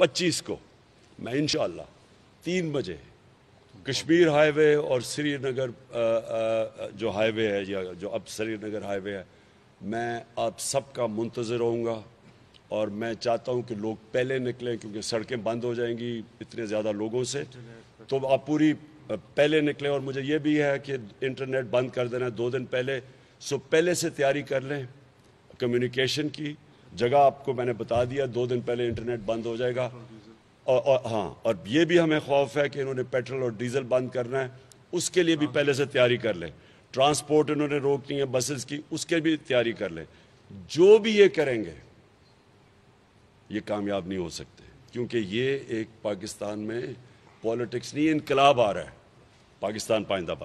पच्चीस को मैं इन तीन बजे कश्मीर हाईवे और श्रीनगर जो हाईवे है या जो अब श्रीनगर हाईवे है मैं आप सबका मुंतज़र रहूँगा और मैं चाहता हूँ कि लोग पहले निकलें क्योंकि सड़कें बंद हो जाएंगी इतने ज़्यादा लोगों से तो आप पूरी पहले निकलें और मुझे ये भी है कि इंटरनेट बंद कर देना दो दिन पहले सो पहले से तैयारी कर लें कम्युनिकेशन की जगह आपको मैंने बता दिया दो दिन पहले इंटरनेट बंद हो जाएगा और, और हाँ और ये भी हमें खौफ है कि इन्होंने पेट्रोल और डीजल बंद करना है उसके लिए भी पहले से तैयारी कर ले ट्रांसपोर्ट इन्होंने रोकनी है बसेस की उसके भी तैयारी कर ले जो भी ये करेंगे ये कामयाब नहीं हो सकते क्योंकि ये एक पाकिस्तान में पॉलिटिक्स नहीं इनकलाब आ रहा है पाकिस्तान पाइंदाबाद